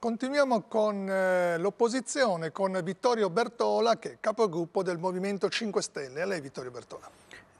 Continuiamo con eh, l'opposizione, con Vittorio Bertola che è capogruppo del Movimento 5 Stelle. A lei Vittorio Bertola.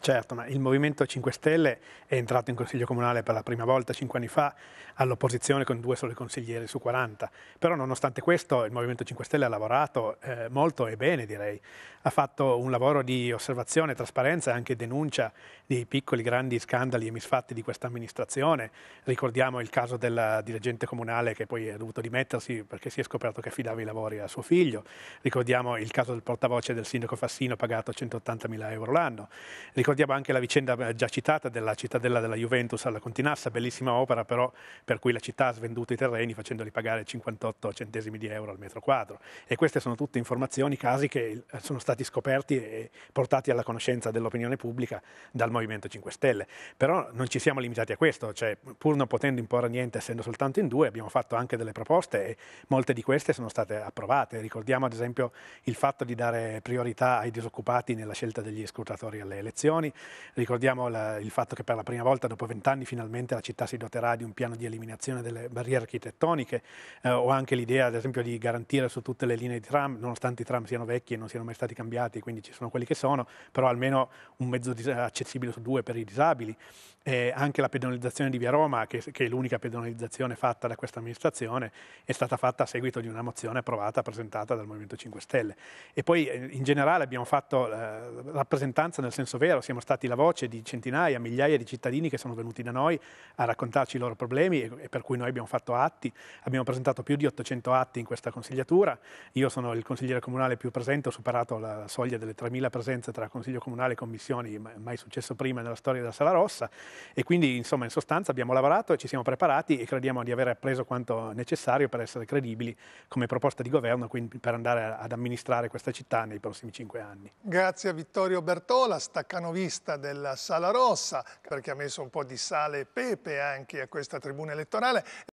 Certo, ma il Movimento 5 Stelle è entrato in Consiglio Comunale per la prima volta cinque anni fa all'opposizione con due soli consiglieri su 40. Però nonostante questo il Movimento 5 Stelle ha lavorato eh, molto e bene direi. Ha fatto un lavoro di osservazione, trasparenza e anche denuncia dei piccoli grandi scandali e misfatti di questa amministrazione. Ricordiamo il caso della dirigente comunale che poi ha dovuto dimettersi perché si è scoperto che affidava i lavori a suo figlio. Ricordiamo il caso del portavoce del sindaco Fassino pagato 180 mila euro l'anno. Ricordiamo Ricordiamo anche la vicenda eh, già citata della cittadella della Juventus alla Continassa, bellissima opera però per cui la città ha svenduto i terreni facendoli pagare 58 centesimi di euro al metro quadro. E queste sono tutte informazioni, casi che eh, sono stati scoperti e portati alla conoscenza dell'opinione pubblica dal Movimento 5 Stelle. Però non ci siamo limitati a questo, cioè, pur non potendo imporre niente, essendo soltanto in due, abbiamo fatto anche delle proposte e molte di queste sono state approvate. Ricordiamo ad esempio il fatto di dare priorità ai disoccupati nella scelta degli scrutatori alle elezioni istituzioni. Ricordiamo la, il fatto che per la prima volta dopo vent'anni finalmente la città si doterà di un piano di eliminazione delle barriere architettoniche eh, o anche l'idea ad esempio di garantire su tutte le linee di tram, nonostante i tram siano vecchi e non siano mai stati cambiati, quindi ci sono quelli che sono, però almeno un mezzo accessibile su due per i disabili. Eh, anche la pedonalizzazione di Via Roma, che, che è l'unica pedonalizzazione fatta da questa amministrazione, è stata fatta a seguito di una mozione approvata, presentata dal Movimento 5 Stelle. E poi eh, in generale abbiamo fatto eh, rappresentanza nel senso vero, siamo stati la voce di centinaia, migliaia di cittadini che sono venuti da noi a raccontarci i loro problemi e, per cui noi abbiamo fatto atti, abbiamo presentato più di 800 atti in questa consigliatura, io sono il consigliere comunale più presente, ho superato la soglia delle 3.000 presenze tra consiglio comunale e commissioni, mai successo prima nella storia della Sala Rossa e quindi insomma in sostanza abbiamo lavorato e ci siamo preparati e crediamo di aver appreso quanto necessario per essere credibili come proposta di governo, quindi per andare ad amministrare questa città nei prossimi cinque anni. Grazie a Vittorio Bertola, staccano vista della Sala Rossa, perché ha messo un po' di sale e pepe anche a questa tribuna elettorale